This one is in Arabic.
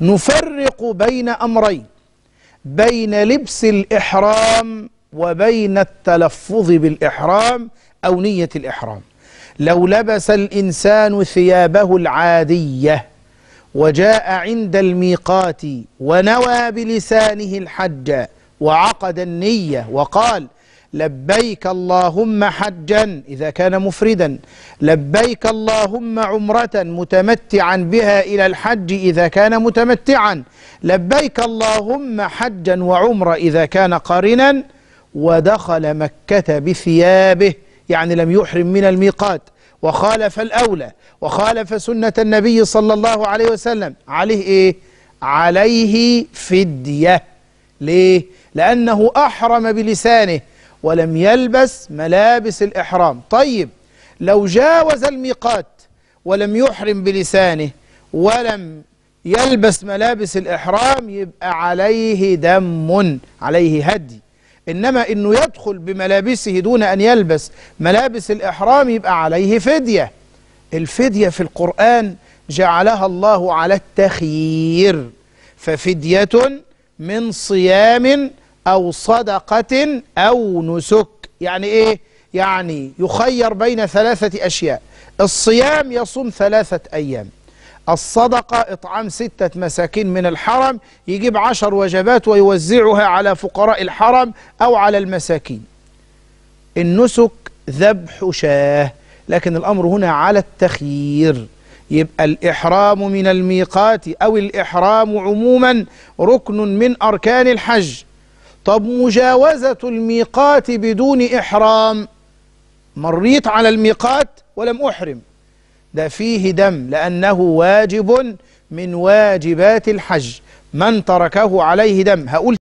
نفرق بين أمرين بين لبس الإحرام وبين التلفظ بالإحرام أو نية الإحرام لو لبس الإنسان ثيابه العادية وجاء عند الميقات ونوى بلسانه الحج وعقد النية وقال لبيك اللهم حجا إذا كان مفردا لبيك اللهم عمرة متمتعا بها إلى الحج إذا كان متمتعا لبيك اللهم حجا وعمرة إذا كان قارنا ودخل مكة بثيابه يعني لم يحرم من الميقات وخالف الأولى وخالف سنة النبي صلى الله عليه وسلم عليه إيه؟ عليه فدية ليه؟ لأنه أحرم بلسانه ولم يلبس ملابس الإحرام طيب لو جاوز الميقات ولم يحرم بلسانه ولم يلبس ملابس الإحرام يبقى عليه دم عليه هدي إنما إنه يدخل بملابسه دون أن يلبس ملابس الإحرام يبقى عليه فدية الفدية في القرآن جعلها الله على التخيير ففدية من صيام أو صدقة أو نسك يعني إيه؟ يعني يخير بين ثلاثة أشياء الصيام يصوم ثلاثة أيام الصدقة إطعام ستة مساكين من الحرم يجيب عشر وجبات ويوزعها على فقراء الحرم أو على المساكين النسك ذبح شاه لكن الأمر هنا على التخيير يبقى الإحرام من الميقات أو الإحرام عموما ركن من أركان الحج طب مجاوزة الميقات بدون إحرام مريت على الميقات ولم أحرم ده فيه دم لأنه واجب من واجبات الحج من تركه عليه دم هقول